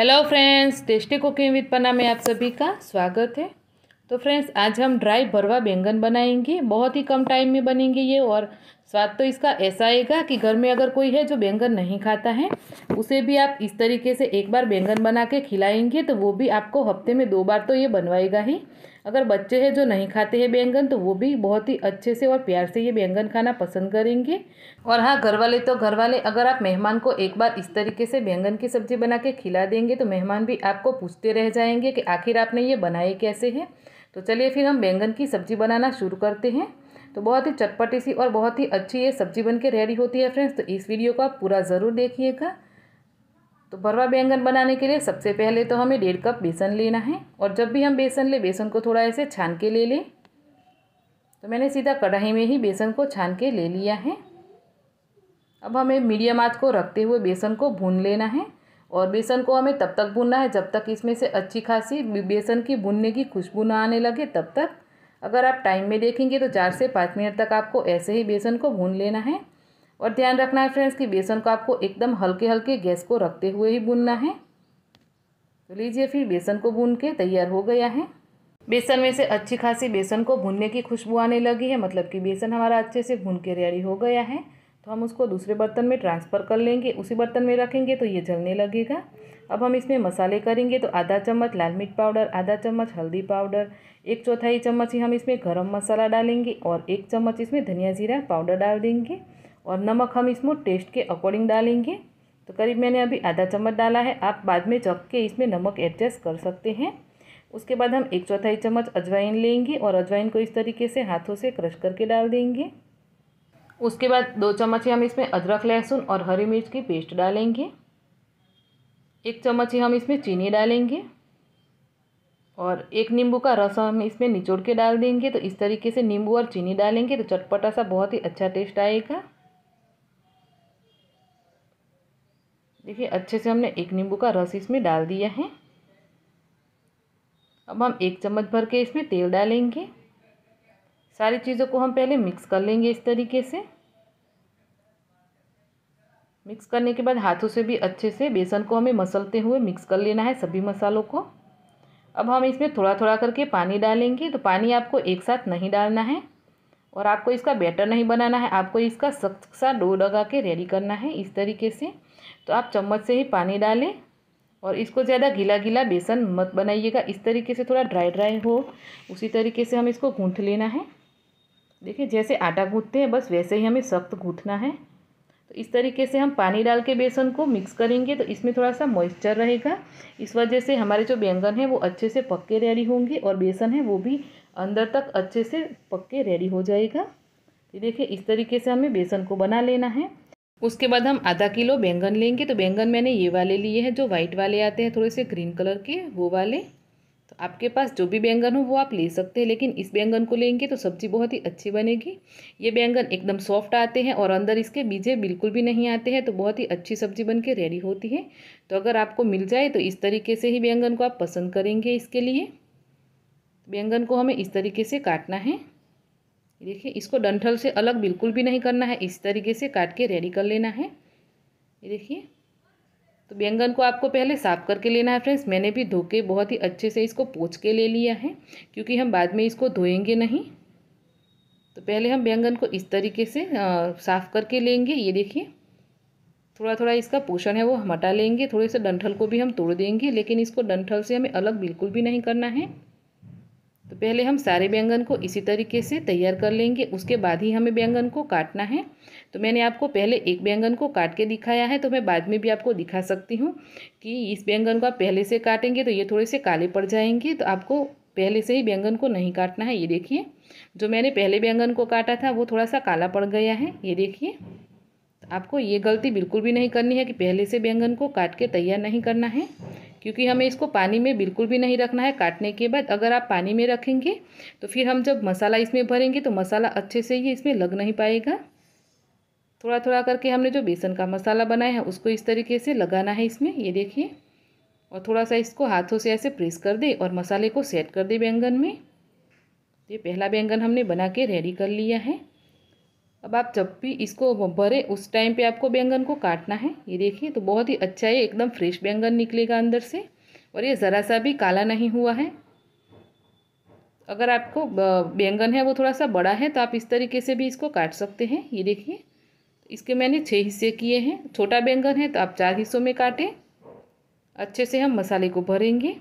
hello friends tasty cooking with Panna में आप सभी का स्वागत है तो फ्रेंड्स आज हम ड्राई भरवा बैंगन बनाएंगे बहुत ही कम टाइम में बनेंगे ये और स्वाद तो इसका ऐसा आएगा कि घर में अगर कोई है जो बैंगन नहीं खाता है उसे भी आप इस तरीके से एक बार बैंगन बना के खिलाएंगे तो वो भी आपको हफ्ते में दो बार तो ये बनवाएगा ही अगर बच्चे हैं जो नहीं खाते हैं बैंगन तो वो भी बहुत ही अच्छे से और प्यार से ये बैंगन खाना पसंद करेंगे और हाँ घर वाले तो घर वाले अगर आप मेहमान को एक बार इस तरीके से बैंगन की सब्ज़ी बना के खिला देंगे तो मेहमान भी आपको पूछते रह जाएंगे कि आखिर आपने ये बनाए कैसे है तो चलिए फिर हम बैंगन की सब्ज़ी बनाना शुरू करते हैं तो बहुत ही चटपटी सी और बहुत ही अच्छी ये सब्जी बन के रेडी होती है फ्रेंड्स तो इस वीडियो को आप पूरा ज़रूर देखिएगा तो भरवा बैंगन बनाने के लिए सबसे पहले तो हमें डेढ़ कप बेसन लेना है और जब भी हम बेसन ले बेसन को थोड़ा ऐसे छान के ले लें तो मैंने सीधा कढ़ाई में ही बेसन को छान के ले लिया है अब हमें मीडियम आँच को रखते हुए बेसन को भून लेना है और बेसन को हमें तब तक भूनना है जब तक इसमें से अच्छी खासी बेसन की भुनने की खुशबू ना आने लगे तब तक अगर आप टाइम में देखेंगे तो चार से पाँच मिनट तक आपको ऐसे ही बेसन को भून लेना है और ध्यान रखना है फ्रेंड्स कि बेसन को आपको एकदम हल्के हल्के गैस को रखते हुए ही भूनना है तो लीजिए फिर बेसन को भून के तैयार हो गया है बेसन में से अच्छी खासी बेसन को भूनने की खुशबू आने लगी है मतलब कि बेसन हमारा अच्छे से भून के रेडी हो गया है हम उसको दूसरे बर्तन में ट्रांसफ़र कर लेंगे उसी बर्तन में रखेंगे तो ये जलने लगेगा अब हम इसमें मसाले करेंगे तो आधा चम्मच लाल मिर्च पाउडर आधा चम्मच हल्दी पाउडर एक चौथाई चम्मच ही हम इसमें गरम मसाला डालेंगे और एक चम्मच इसमें धनिया जीरा पाउडर डाल देंगे और नमक हम इसमें टेस्ट के अकॉर्डिंग डालेंगे तो करीब मैंने अभी आधा चम्मच डाला है आप बाद में चख के इसमें नमक एडजस्ट कर सकते हैं उसके बाद हम एक चौथाई चम्मच अजवाइन लेंगे और अजवाइन को इस तरीके से हाथों से क्रश करके डाल देंगे उसके बाद दो चम्मच हम इसमें अदरक लहसुन और हरी मिर्च की पेस्ट डालेंगे एक चम्मच हम इसमें चीनी डालेंगे और एक नींबू का रस हम इसमें निचोड़ के डाल देंगे तो इस तरीके से नींबू और चीनी डालेंगे तो चटपटा सा बहुत ही अच्छा टेस्ट आएगा देखिए अच्छे से हमने एक नींबू का रस इसमें डाल दिया है अब हम एक चम्मच भर के इसमें तेल डालेंगे सारी चीज़ों को हम पहले मिक्स कर लेंगे इस तरीके से मिक्स करने के बाद हाथों से भी अच्छे से बेसन को हमें मसलते हुए मिक्स कर लेना है सभी मसालों को अब हम इसमें थोड़ा थोड़ा करके पानी डालेंगे तो पानी आपको एक साथ नहीं डालना है और आपको इसका बैटर नहीं बनाना है आपको इसका सख्त सा डो लगा के रेडी करना है इस तरीके से तो आप चम्मच से ही पानी डालें और इसको ज़्यादा गीला गीला बेसन मत बनाइएगा इस तरीके से थोड़ा ड्राई ड्राई हो उसी तरीके से हम इसको गूँथ लेना है देखिए जैसे आटा गूँथते हैं बस वैसे ही हमें सख्त गूँथना है तो इस तरीके से हम पानी डाल के बेसन को मिक्स करेंगे तो इसमें थोड़ा सा मॉइस्चर रहेगा इस वजह से हमारे जो बैंगन है वो अच्छे से पक्के रेडी होंगे और बेसन है वो भी अंदर तक अच्छे से पक्के रेडी हो जाएगा ये देखिए इस तरीके से हमें बेसन को बना लेना है उसके बाद हम आधा किलो बैंगन लेंगे तो बैंगन मैंने ये वाले लिए हैं जो वाइट वाले आते हैं थोड़े से ग्रीन कलर के वो वाले तो आपके पास जो भी बैंगन हो वो आप ले सकते हैं लेकिन इस बैंगन को लेंगे तो सब्ज़ी बहुत ही अच्छी बनेगी ये बैंगन एकदम सॉफ्ट आते हैं और अंदर इसके बीजे बिल्कुल भी नहीं आते हैं तो बहुत ही अच्छी सब्ज़ी बन के रेडी होती है तो अगर आपको मिल जाए तो इस तरीके से ही बैंगन को आप पसंद करेंगे इसके लिए बैंगन को हमें इस तरीके से काटना है देखिए इसको डंठल से अलग बिल्कुल भी नहीं करना है इस तरीके से काट के रेडी कर लेना है ये देखिए तो बैंगन को आपको पहले साफ़ करके लेना है फ्रेंड्स मैंने भी धो के बहुत ही अच्छे से इसको पोछ के ले लिया है क्योंकि हम बाद में इसको धोएंगे नहीं तो पहले हम बैंगन को इस तरीके से साफ़ करके लेंगे ये देखिए थोड़ा थोड़ा इसका पोषण है वो हम हटा लेंगे थोड़े से डंठल को भी हम तोड़ देंगे लेकिन इसको डंठल से हमें अलग बिल्कुल भी नहीं करना है तो पहले हम सारे बैंगन को इसी तरीके से तैयार कर लेंगे उसके बाद ही हमें बैंगन को काटना है तो मैंने आपको पहले एक बैंगन को काट के दिखाया है तो मैं बाद में भी आपको दिखा सकती हूँ कि इस बैंगन को आप पहले से काटेंगे तो ये थोड़े से काले पड़ जाएंगे तो आपको पहले से ही बैंगन को नहीं काटना है ये देखिए जो मैंने पहले बैंगन को काटा था वो थोड़ा सा काला पड़ गया है ये देखिए आपको ये गलती बिल्कुल भी नहीं करनी है कि पहले से बैंगन को काट के तैयार नहीं करना है क्योंकि हमें इसको पानी में बिल्कुल भी नहीं रखना है काटने के बाद अगर आप पानी में रखेंगे तो फिर हम जब मसाला इसमें भरेंगे तो मसाला अच्छे से ये इसमें लग नहीं पाएगा थोड़ा थोड़ा करके हमने जो बेसन का मसाला बनाया है उसको इस तरीके से लगाना है इसमें ये देखिए और थोड़ा सा इसको हाथों से ऐसे प्रेस कर दे और मसाले को सेट कर दे बैंगन में ये पहला बैंगन हमने बना के रेडी कर लिया है अब आप जब भी इसको भरे उस टाइम पे आपको बैंगन को काटना है ये देखिए तो बहुत ही अच्छा है एकदम फ्रेश बैंगन निकलेगा अंदर से और ये ज़रा सा भी काला नहीं हुआ है अगर आपको बैंगन है वो थोड़ा सा बड़ा है तो आप इस तरीके से भी इसको काट सकते हैं ये देखिए इसके मैंने छः हिस्से किए हैं छोटा बैंगन है तो आप चार हिस्सों में काटें अच्छे से हम मसाले को भरेंगे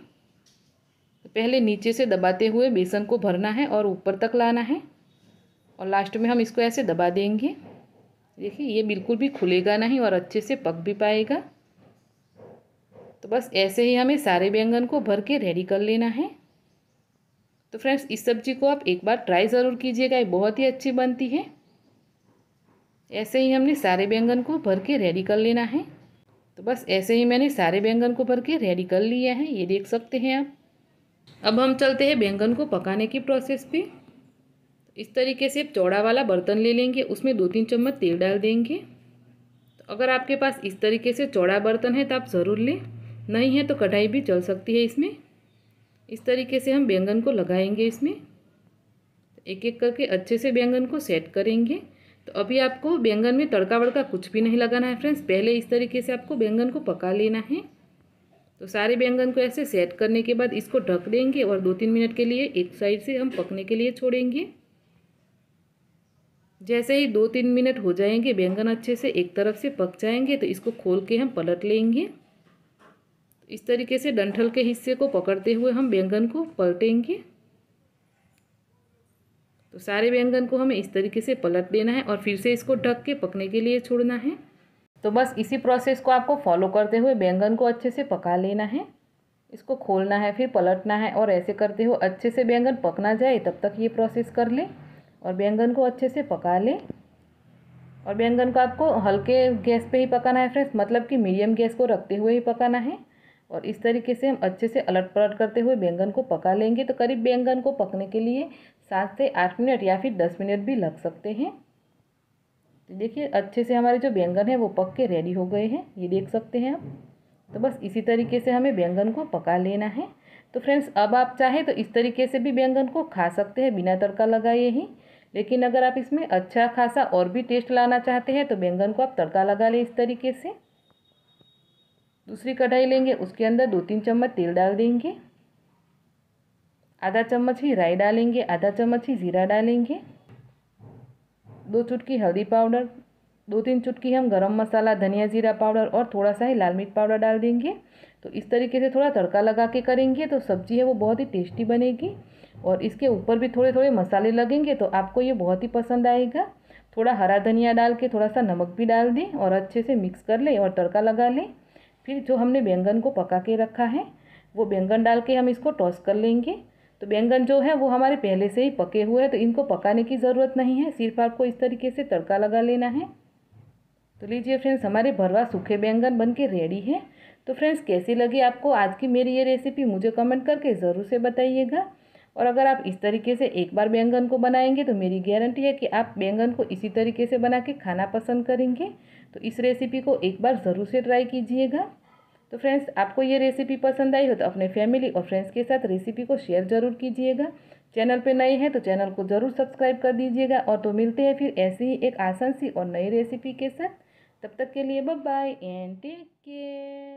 तो पहले नीचे से दबाते हुए बेसन को भरना है और ऊपर तक लाना है और लास्ट में हम इसको ऐसे दबा देंगे देखिए ये बिल्कुल भी खुलेगा नहीं और अच्छे से पक भी पाएगा तो बस ऐसे ही हमें सारे बैंगन को भर के रेडी कर लेना है तो फ्रेंड्स इस सब्ज़ी को आप एक बार ट्राई ज़रूर कीजिएगा ये बहुत ही अच्छी बनती है ऐसे ही हमने सारे बैंगन को भर के रेडी कर लेना है तो बस ऐसे ही मैंने सारे बैंगन को भर के रेडी कर लिया है ये देख सकते हैं आप अब हम चलते हैं बैंगन को पकाने की प्रोसेस पे इस तरीके से चौड़ा वाला बर्तन ले लेंगे उसमें दो तीन चम्मच तेल डाल देंगे तो अगर आपके पास इस तरीके से चौड़ा बर्तन है तो आप ज़रूर लें नहीं है तो कढ़ाई भी चल सकती है इसमें इस तरीके से हम बैंगन को लगाएंगे इसमें एक एक करके अच्छे से बैंगन को सेट करेंगे तो अभी आपको बैंगन में तड़का वड़का कुछ भी नहीं लगाना है फ्रेंड्स पहले इस तरीके से आपको बैंगन को पका लेना है तो सारे बैंगन को ऐसे सेट करने के बाद इसको ढक देंगे और दो तीन मिनट के लिए एक साइड से हम पकने के लिए छोड़ेंगे जैसे ही दो तीन मिनट हो जाएंगे बैंगन अच्छे से एक तरफ से पक जाएंगे तो इसको खोल के हम पलट लेंगे इस तरीके से डंठल के हिस्से को पकड़ते हुए हम बैंगन को पलटेंगे तो सारे व्यंजन को हमें इस तरीके से पलट देना है और फिर से इसको ढक के पकने के लिए छोड़ना है तो बस इसी प्रोसेस को आपको फॉलो करते हुए बैंगन को अच्छे से पका लेना है इसको खोलना है फिर पलटना है और ऐसे करते हुए अच्छे से बैंगन पकना जाए तब तक ये प्रोसेस कर लें और बैंगन को अच्छे से पका लें और बैंगन को आपको हल्के गैस पे ही पकाना है फ्रेंड्स मतलब कि मीडियम गैस को रखते हुए ही पकाना है और इस तरीके से हम अच्छे से अलट पलट करते हुए बैंगन को पका लेंगे तो करीब बैंगन को पकने के लिए सात से आठ मिनट या फिर दस मिनट भी लग सकते हैं तो देखिए अच्छे से हमारे जो बैंगन है वो पक के रेडी हो गए हैं ये देख सकते हैं आप तो बस इसी तरीके से हमें बैंगन को पका लेना है तो फ्रेंड्स अब आप चाहें तो इस तरीके से भी बैंगन को खा सकते हैं बिना तड़का लगाए ही लेकिन अगर आप इसमें अच्छा खासा और भी टेस्ट लाना चाहते हैं तो बैंगन को आप तड़का लगा लें इस तरीके से दूसरी कढ़ाई लेंगे उसके अंदर दो तीन चम्मच तेल डाल देंगे आधा चम्मच ही राई डालेंगे आधा चम्मच ही ज़ीरा डालेंगे दो चुटकी हल्दी पाउडर दो तीन चुटकी हम गरम मसाला धनिया जीरा पाउडर और थोड़ा सा ही लाल मिर्च पाउडर डाल देंगे तो इस तरीके से थोड़ा तड़का लगा के करेंगे तो सब्ज़ी है वो बहुत ही टेस्टी बनेगी और इसके ऊपर भी थोड़े थोड़े मसाले लगेंगे तो आपको ये बहुत ही पसंद आएगा थोड़ा हरा धनिया डाल के थोड़ा सा नमक भी डाल दें और अच्छे से मिक्स कर लें और तड़का लगा लें फिर जो हमने बैंगन को पका के रखा है वो बैंगन डाल के हम इसको टॉस कर लेंगे तो बैंगन जो है वो हमारे पहले से ही पके हुए हैं तो इनको पकाने की ज़रूरत नहीं है सिर्फ आपको इस तरीके से तड़का लगा लेना है तो लीजिए फ्रेंड्स हमारे भरवा सूखे बैंगन बन के रेडी है तो फ्रेंड्स कैसी लगी आपको आज की मेरी ये रेसिपी मुझे कमेंट करके ज़रूर से बताइएगा और अगर आप इस तरीके से एक बार बैंगन को बनाएंगे तो मेरी गारंटी है कि आप बैंगन को इसी तरीके से बना के खाना पसंद करेंगे तो इस रेसिपी को एक बार ज़रूर से ट्राई कीजिएगा तो फ्रेंड्स आपको ये रेसिपी पसंद आई हो तो अपने फैमिली और फ्रेंड्स के साथ रेसिपी को शेयर जरूर कीजिएगा चैनल पे नए हैं तो चैनल को ज़रूर सब्सक्राइब कर दीजिएगा और तो मिलते हैं फिर ऐसे ही एक आसान सी और नई रेसिपी के साथ तब तक के लिए bye bye and take care